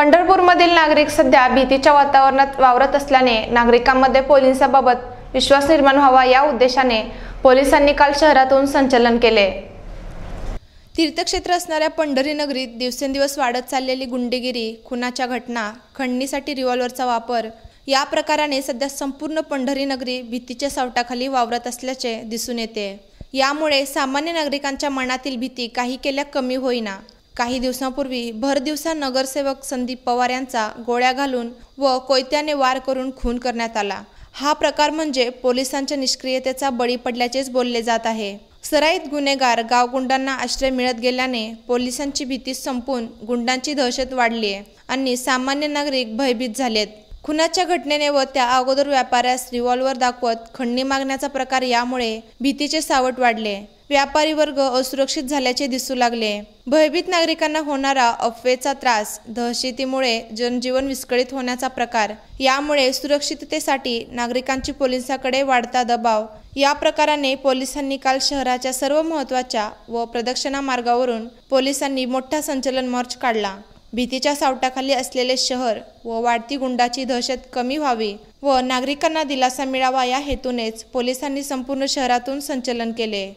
पंढरपूरमधील नागरिक सध्या भीतीच्या वातावरणात वावरत असल्याने नागरिकांमध्ये पोलिसांबाबत विश्वास निर्माण व्हावा या उद्देशाने पोलिसांनी काल शहरातून संचलन केले तीर्थक्षेत्र असणाऱ्या पंढरी नगरीत दिवसेंदिवस वाढत चाललेली गुंडेगिरी खुनाच्या घटना खंडणीसाठी रिव्हॉल्वरचा वापर या प्रकाराने सध्या संपूर्ण पंढरी नगरी भीतीच्या सावटाखाली वावरत असल्याचे दिसून येते यामुळे सामान्य नागरिकांच्या मनातील भीती काही केल्या कमी होईना काही दिवसांपूर्वी भरदिवसा नगरसेवक संदीप पवार यांचा गोळ्या घालून व कोयत्याने वार करून खून करण्यात आला हा प्रकार म्हणजे पोलिसांच्या निष्क्रियतेचा बळी पडल्याचेच बोलले जात आहे सराईत गुन्हेगार गावगुंडांना आश्रय मिळत गेल्याने पोलिसांची भीती संपून गुंडांची दहशत वाढली आहे आणि सामान्य नागरिक भयभीत झालेत खुनाच्या घटनेने व त्या अगोदर व्यापाऱ्यास रिव्हॉल्वर दाखवत खंडणी मागण्याचा प्रकार यामुळे भीतीचे सावट वाढले व्यापारी वर्ग असुरक्षित झाल्याचे दिसू लागले भयभीत नागरिकांना होणारा अफवेचा त्रास दहशतीमुळे जनजीवन विस्कळीत होण्याचा प्रकार यामुळे सुरक्षिततेसाठी नागरिकांची पोलिसांकडे वाढता दबाव या प्रकाराने पोलिसांनी काल शहराच्या सर्व महत्त्वाच्या व प्रदक्षिणा मार्गावरून पोलिसांनी मोठा संचलन मार्च काढला भीतीच्या सावटाखाली असलेले शहर व वाढती गुंडाची दहशत कमी व्हावी व नागरिकांना दिलासा मिळावा या हेतूनेच पोलिसांनी संपूर्ण शहरातून संचलन केले